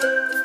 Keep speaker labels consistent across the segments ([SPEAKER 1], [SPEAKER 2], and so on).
[SPEAKER 1] Thank you.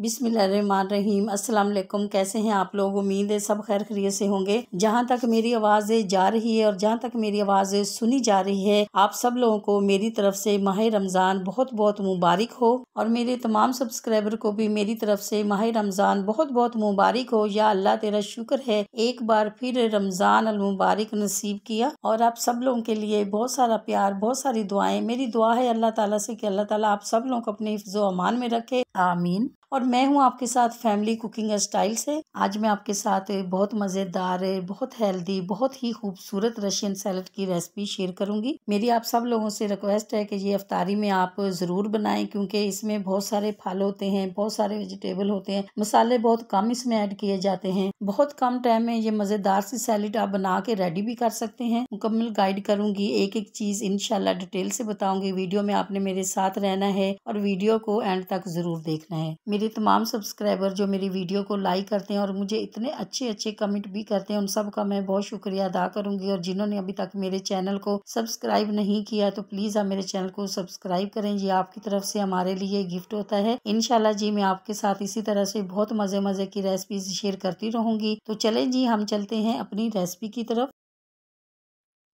[SPEAKER 1] बिसमीम अस्सलाम कैसे हैं आप लोग उम्मीद है सब खैर खरीत से होंगे जहाँ तक मेरी आवाज़ जा रही है और जहाँ तक मेरी आवाज़ सुनी जा रही है आप सब लोगों को मेरी तरफ से माह रमज़ान बहुत बहुत मुबारक हो और मेरे तमाम सब्सक्राइबर को भी मेरी तरफ से माह रमज़ान बहुत बहुत मुबारक हो या अल्लाह तेरा शुक्र है एक बार फिर रमज़ान अलमुबारक नसीब किया और आप सब लोगों के लिए बहुत सारा प्यार बहुत सारी दुआएँ मेरी दुआ है अल्लाह ताला से कि अल्लाह ताला आप सब लोगों को अपने हिफ्ज़ो अमान में रखे आमीन और मैं हूँ आपके साथ फैमिली कुकिंग स्टाइल से आज मैं आपके साथ बहुत मज़ेदार बहुत हेल्दी बहुत ही खूबसूरत रशियन सैलड की रेसिपी शेयर करूँगी मेरी आप सब लोगों से रिक्वेस्ट है कि ये अफ्तारी में आप ज़रूर बनाएं क्योंकि इसमें बहुत सारे फल होते हैं बहुत सारे वेजिटेबल होते हैं मसाले बहुत कम इसमें ऐड किए जाते हैं बहुत कम टाइम में ये मज़ेदार सी सैलड आप बना के रेडी भी कर सकते हैं मुकम्मल गाइड करूँगी एक एक चीज़ इनशाला डिटेल से बताऊँगी वीडियो में आपने मेरे साथ रहना है और वीडियो को एंड तक ज़रूर देखना है मेरे तमाम सब्सक्राइबर जो मेरी वीडियो को लाइक करते हैं और मुझे इतने अच्छे अच्छे कमेंट भी करते हैं उन सब का मैं बहुत शुक्रिया अदा करूंगी और जिन्होंने अभी तक मेरे चैनल को सब्सक्राइब नहीं किया तो प्लीज़ आप मेरे चैनल को सब्सक्राइब करें ये आपकी तरफ से हमारे लिए गिफ्ट होता है इनशाला जी मैं आपके साथ इसी तरह से बहुत मज़े मज़े की रेसिपीज शेयर करती रहूँगी तो चले जी हम चलते हैं अपनी रेसिपी की तरफ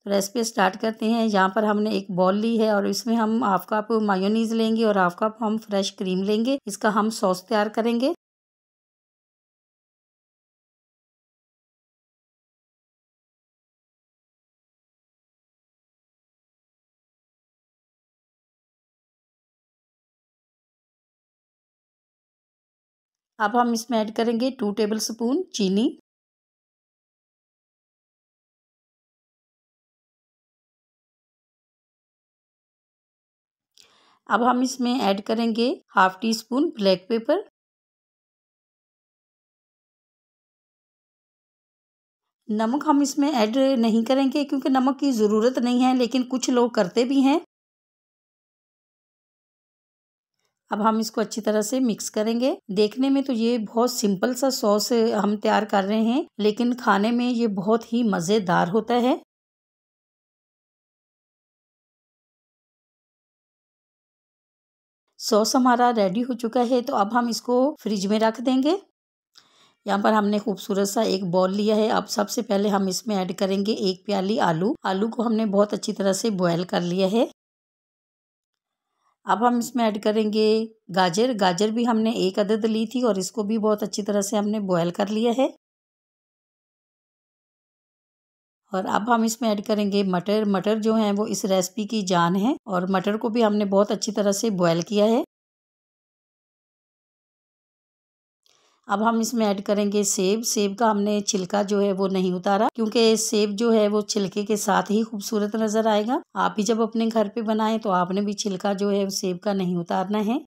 [SPEAKER 1] रेसिपी स्टार्ट करते हैं यहाँ पर हमने एक बॉल ली है और इसमें हम हाफ कप मायोनीज लेंगे और
[SPEAKER 2] हाफ कप हम फ्रेश क्रीम लेंगे इसका हम सॉस तैयार करेंगे अब हम इसमें ऐड करेंगे टू टेबल स्पून चीनी अब हम इसमें ऐड करेंगे half teaspoon black pepper नमक हम इसमें ऐड नहीं करेंगे क्योंकि नमक की ज़रूरत नहीं है लेकिन कुछ लोग करते भी हैं
[SPEAKER 1] अब हम इसको अच्छी तरह से मिक्स करेंगे देखने में तो ये बहुत सिंपल सा सॉस
[SPEAKER 2] हम तैयार कर रहे हैं लेकिन खाने में ये बहुत ही मज़ेदार होता है सॉस हमारा रेडी हो चुका है तो अब हम इसको फ्रिज में रख देंगे
[SPEAKER 1] यहाँ पर हमने खूबसूरत सा एक बॉल लिया है अब सबसे पहले हम इसमें ऐड करेंगे एक प्याली आलू आलू को हमने बहुत अच्छी तरह से बॉयल कर लिया है अब हम इसमें ऐड करेंगे गाजर गाजर भी हमने एक अदद ली थी और इसको भी बहुत अच्छी तरह से हमने बॉयल कर लिया है और अब हम इसमें ऐड करेंगे मटर मटर जो है वो इस रेसिपी की जान है और मटर को भी हमने बहुत अच्छी तरह से बॉयल किया है अब हम इसमें ऐड करेंगे सेब सेब का हमने छिलका जो है वो नहीं उतारा क्योंकि सेब जो है वो छिलके के साथ ही
[SPEAKER 2] खूबसूरत नज़र आएगा आप ही जब अपने घर पे बनाएं तो आपने भी छिलका जो है सेब का नहीं उतारना है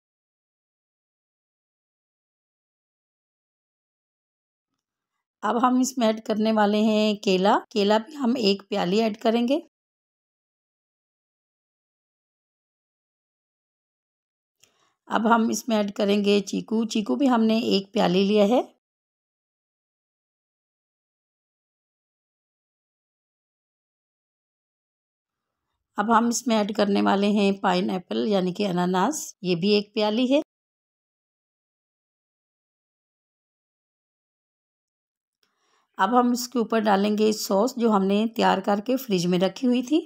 [SPEAKER 2] अब हम इसमें ऐड करने वाले हैं केला केला भी हम एक प्याली ऐड करेंगे अब हम इसमें ऐड करेंगे चीकू चीकू भी हमने एक प्याली लिया है अब हम इसमें ऐड करने वाले हैं पाइन एप्पल यानी कि अनानास ये भी एक प्याली है अब हम इसके ऊपर डालेंगे सॉस जो हमने तैयार करके फ्रिज में रखी हुई थी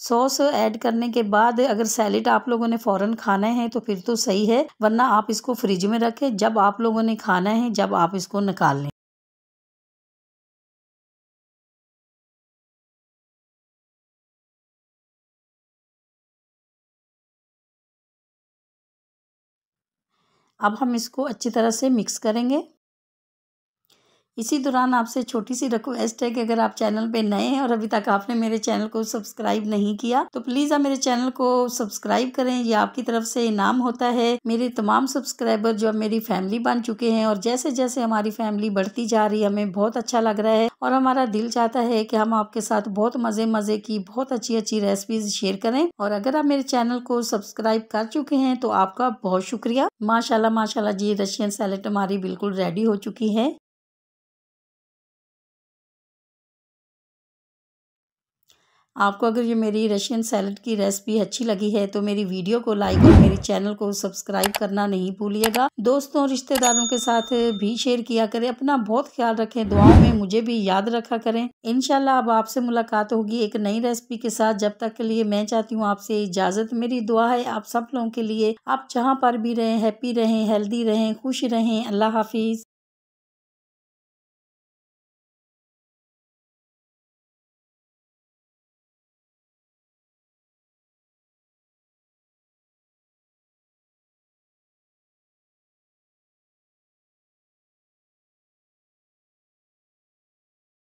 [SPEAKER 2] सॉस ऐड करने के बाद अगर सैलेड आप लोगों ने फ़ौरन खाना है तो फिर तो सही है वरना आप इसको फ्रिज में रखें जब आप लोगों ने खाना है जब आप इसको निकाल लें अब हम इसको अच्छी तरह से मिक्स करेंगे
[SPEAKER 1] इसी दौरान आपसे छोटी सी रिक्वेस्ट है कि अगर आप चैनल पे नए हैं और अभी तक आपने मेरे चैनल को सब्सक्राइब नहीं किया तो प्लीज़ आप मेरे चैनल को सब्सक्राइब करें ये आपकी तरफ से इनाम होता है मेरे तमाम सब्सक्राइबर जो अब मेरी फैमिली बन चुके हैं और जैसे जैसे हमारी फैमिली बढ़ती जा रही है हमें बहुत अच्छा लग रहा है और हमारा दिल चाहता है कि हम आपके साथ बहुत मज़े मज़े की बहुत अच्छी अच्छी रेसिपीज शेयर करें और अगर आप मेरे चैनल को सब्सक्राइब कर चुके हैं तो आपका बहुत
[SPEAKER 2] शुक्रिया माशाल्लाह माशाल्लाह जी रशियन सैलेड हमारी बिल्कुल रेडी हो चुकी है आपको अगर
[SPEAKER 1] ये मेरी रशियन सैलड की रेसिपी अच्छी लगी है तो मेरी वीडियो को लाइक और मेरे चैनल को सब्सक्राइब करना नहीं भूलिएगा दोस्तों रिश्तेदारों के साथ भी शेयर किया करें अपना बहुत ख्याल रखें दुआओं में मुझे भी याद रखा करें इनशाला अब आपसे मुलाकात होगी एक नई रेसिपी के साथ जब तक के लिए मैं चाहती हूँ आपसे इजाज़त मेरी दुआ है आप सब लोगों के लिए आप जहाँ पर भी रहें हैप्पी रहें हेल्दी रहें खुश रहें अल्लाह
[SPEAKER 2] हाफिज़